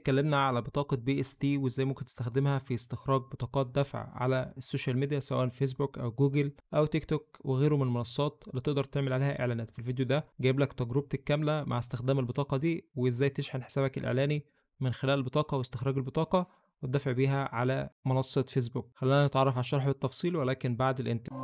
اتكلمنا على بطاقة بي اس تي وازاي ممكن تستخدمها في استخراج بطاقات دفع على السوشيال ميديا سواء فيسبوك او جوجل او تيك توك وغيره من المنصات اللي تقدر تعمل عليها اعلانات في الفيديو ده جايب لك تجربتي الكاملة مع استخدام البطاقة دي وازاي تشحن حسابك الاعلاني من خلال البطاقة واستخراج البطاقة والدفع بيها على منصة فيسبوك خلينا نتعرف على الشرح بالتفصيل ولكن بعد الانترنت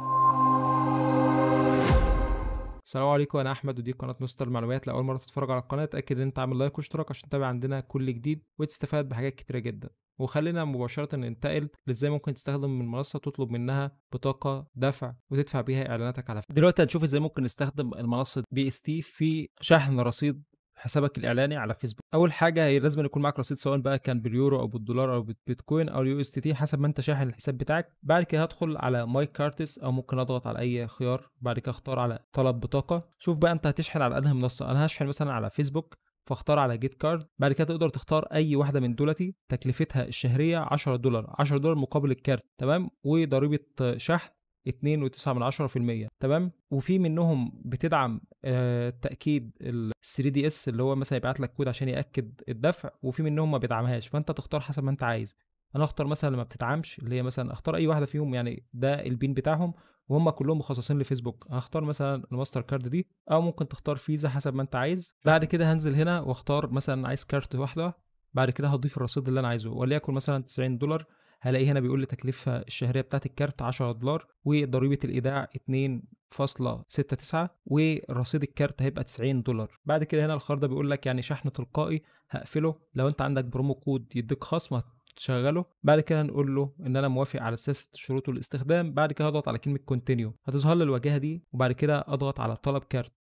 السلام عليكم انا احمد ودي قناه مستر المعلومات لاول مره تتفرج على القناه اتاكد ان انت عامل لايك واشتراك عشان تتابع عندنا كل جديد وتستفاد بحاجات كتيره جدا وخلينا مباشرة ننتقل لازاي ممكن تستخدم من المنصة تطلب منها بطاقة دفع وتدفع بيها إعلاناتك على فكرة. دلوقتي هنشوف ازاي ممكن نستخدم المنصة بي اس تي في شحن رصيد حسابك الاعلاني على فيسبوك اول حاجه هي لازم يكون معاك رصيد سواء بقى كان باليورو او بالدولار او بالبيتكوين او اليو اس تي تي حسب ما انت شاحن الحساب بتاعك بعد كده هدخل على ماي كارتس او ممكن اضغط على اي خيار بعد كده اختار على طلب بطاقه شوف بقى انت هتشحن على انهي منصه انا هشحن مثلا على فيسبوك فاختار على جيت كارد بعد كده تقدر تختار اي واحده من دولتي تكلفتها الشهريه 10 دولار 10 دولار مقابل الكارت تمام وضريبه شحن 2.9% تمام وفي منهم بتدعم آه، تاكيد ال 3 دي اس اللي هو مثلا يبعت لك كود عشان ياكد الدفع وفي منهم ما بيدعمهاش فانت تختار حسب ما انت عايز انا اختار مثلا اللي ما بتدعمش اللي هي مثلا اختار اي واحده فيهم يعني ده البين بتاعهم وهم كلهم مخصصين لفيسبوك هختار مثلا الماستر كارد دي او ممكن تختار فيزا حسب ما انت عايز بعد كده هنزل هنا واختار مثلا عايز كارت واحده بعد كده هضيف الرصيد اللي انا عايزه وليكن مثلا 90 دولار هلاقي هنا بيقول لي تكلفه الشهرية بتاعت الكارت 10 دولار وضريبة الإيداع 2.69 ورصيد الكارت هيبقى 90 دولار بعد كده هنا الخرده بيقول لك يعني شحن تلقائي هقفله لو انت عندك برومو كود يديك خصم تشغله بعد كده هنقول له ان انا موافق على سياسه شروط الاستخدام بعد كده هضغط على كلمه كونتينيو هتظهر لي الواجهه دي وبعد كده اضغط على طلب كارت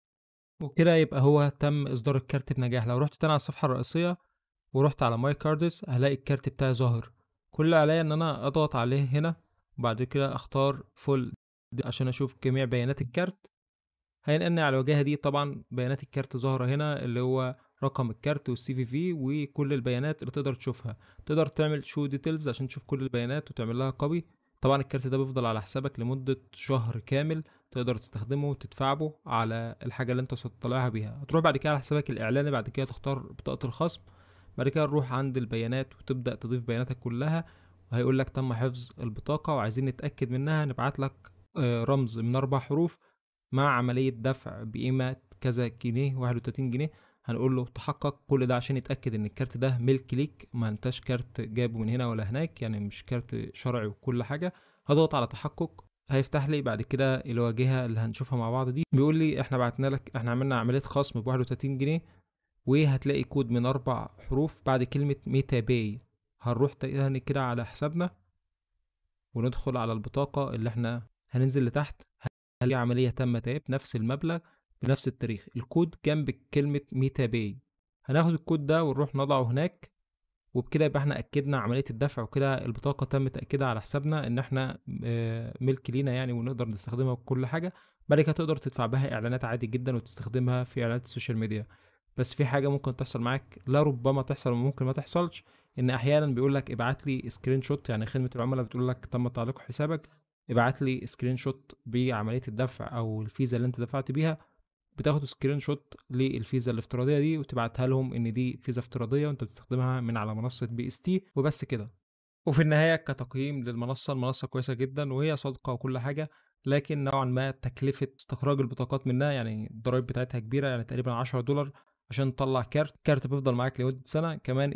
وكده يبقى هو تم اصدار الكارت بنجاح لو رحت تاني على الصفحه الرئيسيه ورحت على ماي كاردز هلاقي الكارت بتاعي ظاهر كل اللي عليا ان انا اضغط عليه هنا وبعد كده اختار فول عشان اشوف جميع بيانات الكارت هينقلني على الواجهه دي طبعا بيانات الكارت ظاهره هنا اللي هو رقم الكارت والسي في في وكل البيانات اللي تقدر تشوفها تقدر تعمل شو ديتيلز عشان تشوف كل البيانات وتعمل لها كوبي طبعا الكارت ده بيفضل على حسابك لمدة شهر كامل تقدر تستخدمه وتدفع به على الحاجة اللي انت طالعها بيها هتروح بعد كده على حسابك الإعلاني بعد كده تختار بطاقة الخصم بعد كده نروح عند البيانات وتبدا تضيف بياناتك كلها وهيقول لك تم حفظ البطاقه وعايزين نتاكد منها نبعت لك آه، رمز من اربع حروف مع عمليه دفع بقيمه كذا جنيه 31 جنيه هنقول له تحقق كل ده عشان يتاكد ان الكارت ده ملك ليك ما انتش كارت جابه من هنا ولا هناك يعني مش كارت شرعي وكل حاجه هضغط على تحقق هيفتح لي بعد كده الواجهه اللي هنشوفها مع بعض دي بيقول لي احنا بعتنا لك احنا عملنا عمليه خصم ب 31 جنيه وهتلاقي كود من أربع حروف بعد كلمة ميتا باي هنروح تاني كده على حسابنا وندخل على البطاقة اللي احنا هننزل لتحت هل عملية تمت تاب بنفس المبلغ بنفس التاريخ الكود جنب كلمة ميتا باي هناخد الكود ده ونروح نضعه هناك وبكده يبقى احنا اكدنا عمليه الدفع وكده البطاقه تم تاكيدها على حسابنا ان احنا آه، ملك لينا يعني ونقدر نستخدمها وكل حاجه بعد كده تقدر تدفع بها اعلانات عادي جدا وتستخدمها في اعلانات السوشيال ميديا بس في حاجه ممكن تحصل معاك لا ربما تحصل وممكن ما تحصلش ان احيانا بيقول لك ابعت لي سكرين شوت يعني خدمه العملاء بتقول لك تم تعليق حسابك ابعت لي سكرين شوت بعمليه الدفع او الفيزا اللي انت دفعت بيها بتاخد سكرين شوت للفيزا الافتراضيه دي وتبعتها لهم ان دي فيزا افتراضيه وانت بتستخدمها من على منصه بي اس تي وبس كده وفي النهايه كتقييم للمنصه المنصه كويسه جدا وهي صادقه وكل حاجه لكن نوعا ما تكلفه استخراج البطاقات منها يعني الضرايب بتاعتها كبيره يعني تقريبا 10 دولار عشان تطلع كارت كارت بيفضل معاك لمده سنه كمان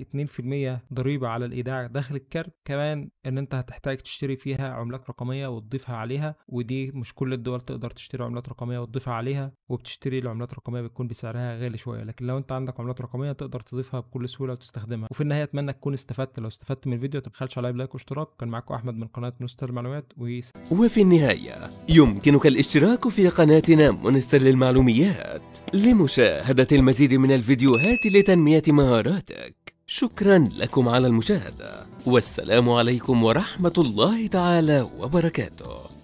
2% ضريبه على الايداع داخل الكارت كمان ان انت هتحتاج تشتري فيها عملات رقميه وتضيفها عليها ودي مش كل الدول تقدر تشتري عملات رقميه وتضيفها عليها وبتشتري العملات الرقميه بتكون بسعرها غالي شويه لكن لو انت عندك عملات رقميه تقدر تضيفها بكل سهوله وتستخدمها وفي النهايه اتمنى تكون استفدت لو استفدت من الفيديو تبخلش على لايك واشتراك كان معاكم احمد من قناه مونستر المعلومات ويس وفي النهايه يمكنك الاشتراك في قناتنا مونستر للمعلومات لمشاهده المزيد من الفيديوهات لتنمية مهاراتك شكرا لكم على المشاهدة والسلام عليكم ورحمة الله تعالى وبركاته